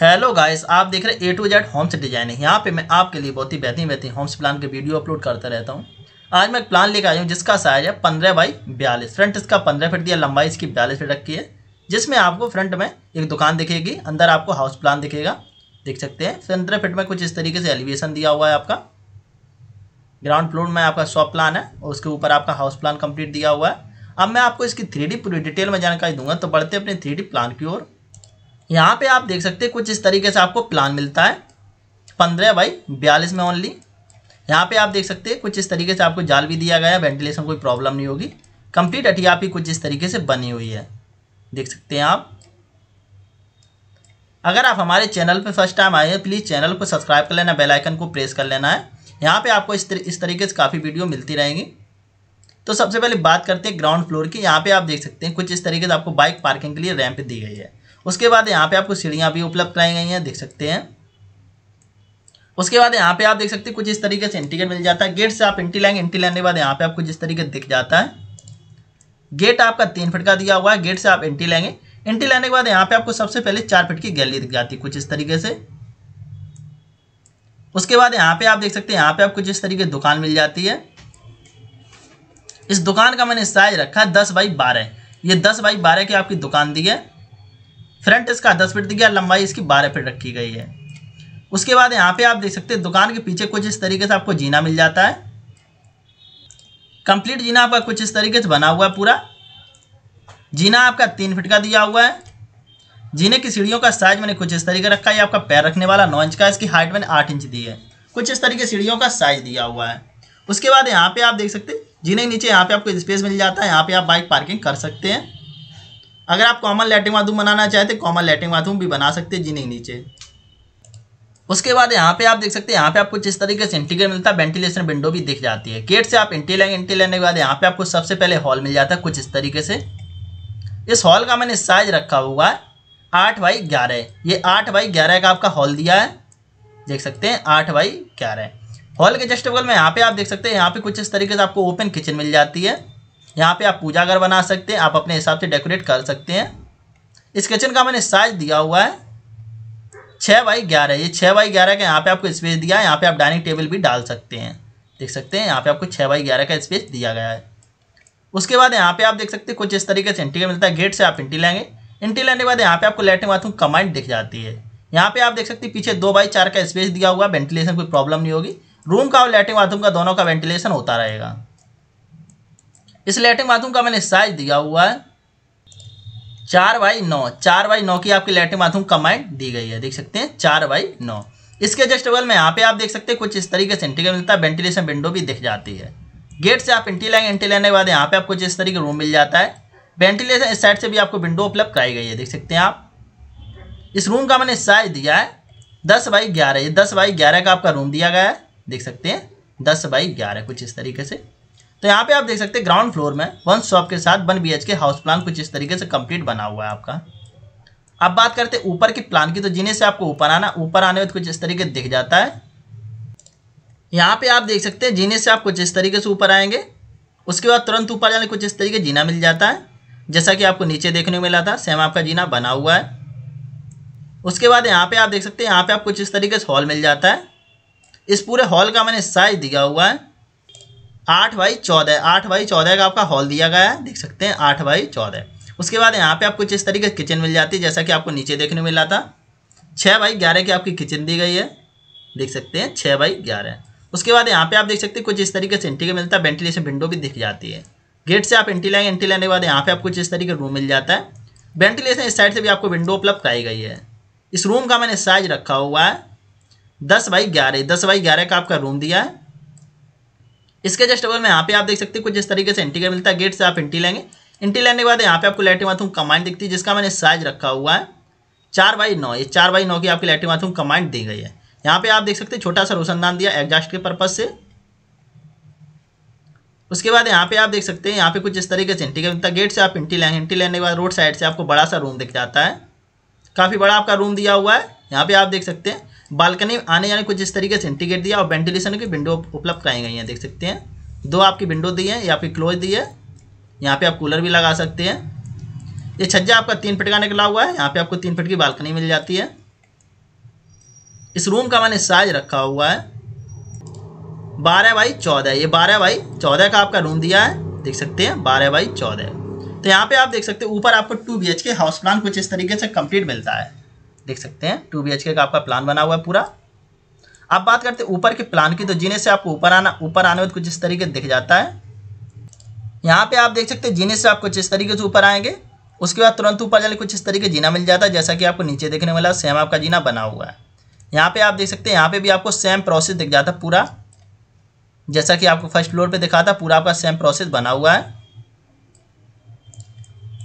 hello guys आप देख रहे A to Z homes designing यहाँ पे मैं आपके लिए बहुत ही बेहतरीन बेहतरीन होम्स प्लान के वीडियो अपलोड करता रहता हूँ आज मैं एक प्लान लेकर आया हूँ जिसका साइज है पंद्रह बाई बयालीस फ्रंट इसका पंद्रह फीट दिया लंबाई इसकी बयालीस फीट रखी है जिसमें आपको फ्रंट में एक दुकान दिखेगी अंदर आपको हाउस प्लान दिखेगा देख सकते हैं पंद्रह फिट में कुछ इस तरीके से एलिवेशन दिया हुआ है आपका ग्राउंड फ्लोर में आपका शॉप प्लान है और उसके ऊपर आपका हाउस प्लान कंप्लीट दिया हुआ है अब मैं आपको इसकी थ्री पूरी डिटेल में जानकारी दूंगा तो बढ़ते अपने थ्री प्लान की ओर यहाँ पे आप देख सकते हैं कुछ इस तरीके से आपको प्लान मिलता है पंद्रह बाई बयालीस में ओनली यहाँ पे आप देख सकते हैं कुछ इस तरीके से आपको जाल भी दिया गया वेंटिलेशन कोई प्रॉब्लम नहीं होगी कंप्लीट अटिया आपकी कुछ इस तरीके से बनी हुई है देख सकते हैं आप अगर आप हमारे चैनल पर फर्स्ट टाइम आए हैं प्लीज़ चैनल को सब्सक्राइब कर लेना बेलाइकन को प्रेस कर लेना है यहाँ पर आपको इस इस तरीके से काफ़ी वीडियो मिलती रहेंगी तो सबसे पहले बात करते हैं ग्राउंड फ्लोर की यहाँ पे आप देख सकते हैं कुछ इस तरीके से आपको बाइक पार्किंग के लिए रैंप दी गई है उसके बाद यहाँ पे आपको सीढ़ियाँ भी उपलब्ध कराई गई हैं देख सकते हैं उसके बाद यहाँ पे आप देख सकते हैं कुछ इस तरीके से इंटीगेट मिल जाता है गेट से आप इंटी लाएंगे इंटी लाने के बाद यहाँ पे आपको जिस तरीके दिख जाता है गेट आपका तीन फिट का दिया हुआ है गेट से आप इंटी लेंगे इंटी लाने के बाद यहाँ पे आपको सबसे पहले चार फिट की गैली दिख जाती है कुछ इस तरीके से उसके बाद यहाँ पे आप देख सकते हैं यहाँ पे आपको जिस तरीके दुकान मिल जाती है इस दुकान का मैंने साइज रखा है दस बाई बारह ये दस बाई बारह की आपकी दुकान दी है फ्रंट इसका दस फिट दिखा लंबाई इसकी बारह फिट रखी गई है उसके बाद यहाँ पे आप देख सकते हैं दुकान के पीछे कुछ इस तरीके से आपको जीना मिल जाता है कंप्लीट जीना आपका कुछ इस तरीके से बना हुआ है पूरा जीना आपका तीन फिट का दिया हुआ है जीने की सीढ़ियों का साइज मैंने कुछ इस तरीके रखा है आपका पैर रखने वाला नौ इंच का इसकी हाइट मैंने आठ इंच दी है कुछ इस तरीके सीढ़ियों का साइज दिया हुआ है उसके बाद यहाँ पे आप देख सकते हैं जीने के नीचे यहाँ पे आपको स्पेस मिल जाता है यहाँ पे आप बाइक पार्किंग कर सकते हैं अगर आप कॉमन लैटिन बाथरूम बनाना चाहते कॉमन लैटिन बाथरूम भी बना सकते हैं जिन्हें नीचे उसके बाद यहाँ पे आप देख सकते हैं यहाँ पे आपको जिस तरीके से इंटीग्रेट मिलता है वेंटिलेशन विंडो भी दिख जाती है गेट से आप एंट्री लेंगे एंट्री लेने के बाद यहाँ पे आपको सबसे पहले हॉल मिल जाता है कुछ इस तरीके से इस हॉल का मैंने साइज रखा हुआ है आठ बाई ग्यारह ये आठ बाई ग्यारह का आपका हॉल दिया है देख सकते हैं आठ बाई ग्यारह हॉल के जस्ट बगल में यहाँ पे आप देख सकते हैं यहाँ पे कुछ इस तरीके से आपको ओपन किचन मिल जाती है यहाँ पे आप पूजा घर बना सकते हैं आप अपने हिसाब से डेकोरेट कर सकते हैं इस किचन का मैंने साइज दिया हुआ है छः बाई ग्यारह ये छः बाई ग्यारह का यहाँ पे आपको स्पेस दिया है यहाँ पे आप डाइनिंग टेबल भी डाल सकते हैं देख सकते हैं यहाँ पे आपको छः बाई ग्यारह का स्पेस दिया गया है उसके बाद यहाँ पे आप देख सकते हैं कुछ इस तरीके से इंटी का मिलता है गेट से आप इंटी लेंगे इंटी लेने के बाद यहाँ पे आपको लेटरिन बाथरूम कमाइंड दिख जाती है यहाँ पे आप देख सकते हैं पीछे दो बाई चार का स्पेस दिया हुआ वेंटिलेशन कोई प्रॉब्लम नहीं होगी रूम का और लेटरिन बाथरूम का दोनों का वेंटिलेशन होता रहेगा इस लैटिन बाथरूम का मैंने साइज दिया हुआ है चार बाई नौ चार बाई नौ की आपकी लैटिन बाथरूम कमांड दी गई है देख सकते हैं चार बाई नौ इसके जस्ट बगल में यहाँ पे आप देख सकते हैं कुछ इस तरीके से इंटीरियर मिलता है वेंटिलेशन विंडो भी दिख जाती है गेट से आप इंटी लाएंगे इंटी लेने के बाद यहाँ पे आपको जिस तरीके रूम मिल जाता है वेंटिलेशन इस साइड से भी आपको विंडो उपलब्ध कराई गई है देख सकते हैं आप इस रूम का मैंने साइज दिया है दस बाई ग्यारह ये दस बाई ग्यारह का आपका रूम दिया गया है देख सकते हैं दस बाई ग्यारह कुछ इस तरीके से तो यहाँ पे आप देख सकते हैं ग्राउंड फ्लोर में वन शॉप के साथ one B K house plan कुछ इस तरीके से कंप्लीट बना हुआ है आपका अब बात करते हैं ऊपर की प्लान की तो जीने से आपको ऊपर आना ऊपर आने में कुछ इस तरीके दिख जाता है यहाँ पे आप देख सकते हैं जीने से आप कुछ इस तरीके से ऊपर आएंगे उसके बाद तुरंत ऊपर जाने कुछ इस तरीके जीना मिल जाता है जैसा कि आपको नीचे देखने को मिला था सेम आपका जीना बना हुआ है उसके बाद यहाँ पे आप देख सकते हैं यहाँ पे आप कुछ इस तरीके से हॉल मिल जाता है इस पूरे हॉल का मैंने साइज दिया हुआ है आठ बाई चौदह आठ बाई चौदह का आपका हॉल दिया गया है देख सकते हैं आठ बाई चौदह उसके बाद यहाँ पे आपको कुछ इस तरीके किचन मिल जाती है जैसा कि आपको नीचे देखने को मिला था छः बाई ग्यारह की आपकी किचन दी गई है देख सकते हैं छः बाई ग्यारह उसके बाद यहाँ पे आप देख सकते हैं कुछ इस तरीके से एंटी का मिलता है वेंटिलेशन विंडो भी दिख जाती है गेट से आप एंटी लाएंगे एंटी लाने के बाद यहाँ पे आपको कुछ इस तरीके रूम मिल जाता है वेंटिलेशन इस साइड से भी आपको विंडो उपलब्ध कराई गई है इस रूम का मैंने साइज रखा हुआ है दस बाई ग्यारह दस बाई ग्यारह का आपका रूम दिया है इसके जस्ट अगर मैं यहाँ पे आप देख सकते हैं कुछ जिस तरीके से इंटी का मिलता है गेट से आप इंटी लेंगे इंटी लेने के बाद यहाँ पे आपको लेटिव माथूम कमांड दिखती है जिसका मैंने साइज रखा हुआ है चार बाई नौ ये चार बाई नौ की आपकी लेटिव माथूम कमांड दी गई है यहाँ पे आप देख सकते हैं छोटा सा रोशनदान दिया एग्जास्ट के पर्पज से उसके बाद यहाँ पे आप देख सकते हैं यहाँ पे कुछ इस तरीके से इंटी का मिलता है गेट से आप इंटी लेंगे इंटी लेने के बाद रोड साइड से आपको बड़ा सा रूम दिख जाता है काफ़ी बड़ा आपका रूम दिया हुआ है यहाँ पे आप देख सकते हैं बालकनी आने जाने कुछ इस तरीके से इंटीग्रेट दिया और वेंटिलेशन की विंडो उपलब्ध कराई गई हैं देख सकते हैं दो आपकी विंडो दी है या फिर क्लोज दी है यहाँ पे आप कूलर भी लगा सकते हैं ये छज्जा आपका तीन फिट का निकला हुआ है यहाँ पे आपको तीन फिट की बालकनी मिल जाती है इस रूम का मैंने साइज रखा हुआ है बारह बाई चौदह ये बारह बाई चौदह का आपका रूम दिया है देख सकते हैं बारह बाई चौदह तो यहाँ पे आप देख सकते हैं ऊपर आपको two B K house plan कुछ इस तरीके से कंप्लीट मिलता है देख सकते हैं टू बी का आपका प्लान बना हुआ है पूरा अब बात करते हैं ऊपर के प्लान की तो जीने से आपको ऊपर आना ऊपर आने में कुछ इस तरीके दिख जाता है यहाँ पे आप देख सकते हैं जीने से आप कुछ इस तरीके से ऊपर आएंगे उसके बाद तुरंत ऊपर जाने कुछ इस तरीके जीना मिल जाता है जैसा कि आपको नीचे देखने वाला सेम आपका जीना बना हुआ है यहाँ पे आप देख सकते हैं यहाँ पे भी आपको सेम प्रोसेस दिख जाता है पूरा जैसा कि आपको फर्स्ट फ्लोर पे दिखा था पूरा आपका सेम प्रोसेस बना हुआ है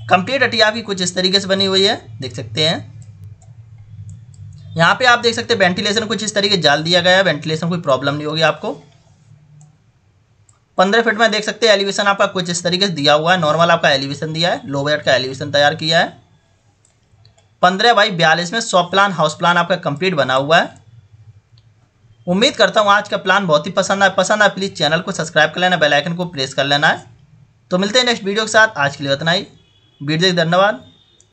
कंप्लीट अटिया भी कुछ इस तरीके से बनी हुई है देख सकते हैं यहाँ पे आप देख सकते हैं वेंटिलेशन कुछ इस तरीके जाल दिया गया है वेंटिलेशन कोई प्रॉब्लम नहीं होगी आपको पंद्रह फीट में देख सकते हैं एलिवेशन आपका कुछ इस तरीके से दिया हुआ है नॉर्मल आपका एलिवेशन दिया है लो बजट का एलिवेशन तैयार किया है पंद्रह बाई बयालीस में सौ प्लान हाउस प्लान आपका कंप्लीट बना हुआ है उम्मीद करता हूँ आज का प्लान बहुत ही पसंद आए पसंद आए प्लीज़ चैनल को सब्सक्राइब कर लेना बेलाइकन को प्रेस कर लेना है तो मिलते हैं नेक्स्ट वीडियो के साथ आज के लिए इतना ही वीडियो धन्यवाद